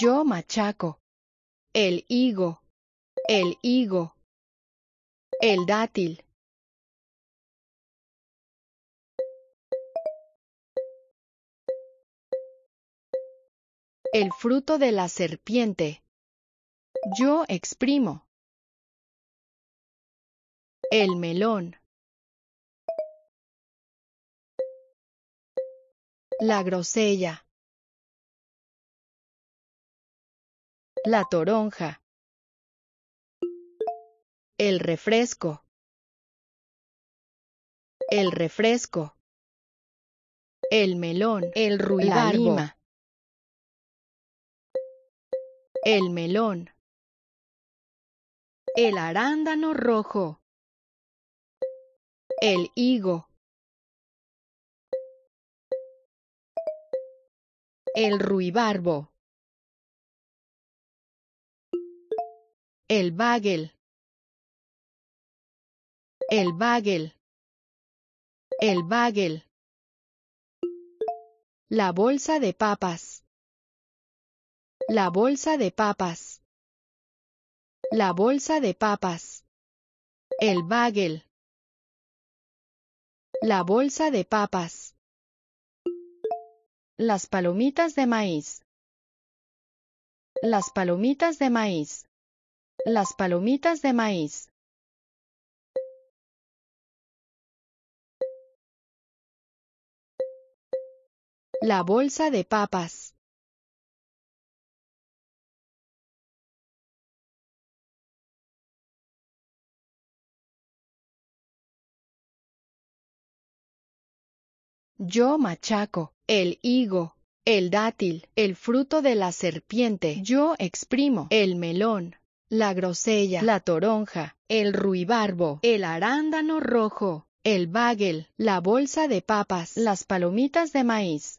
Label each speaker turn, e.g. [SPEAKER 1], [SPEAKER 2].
[SPEAKER 1] Yo machaco. El higo. El higo. El dátil. El fruto de la serpiente. Yo exprimo. El melón. La grosella. la toronja, el refresco, el refresco, el melón, el ruibarbo, el melón, el arándano rojo, el higo, el ruibarbo. El bagel. El bagel. El bagel. La bolsa de papas. La bolsa de papas. La bolsa de papas. El bagel.
[SPEAKER 2] La bolsa de papas. Las palomitas de maíz. Las palomitas de maíz. Las palomitas de maíz.
[SPEAKER 1] La bolsa de papas.
[SPEAKER 2] Yo machaco, el higo, el dátil, el fruto de la serpiente. Yo exprimo, el melón, la grosella, la toronja, el ruibarbo, el arándano rojo, el bagel, la bolsa de papas, las palomitas de maíz,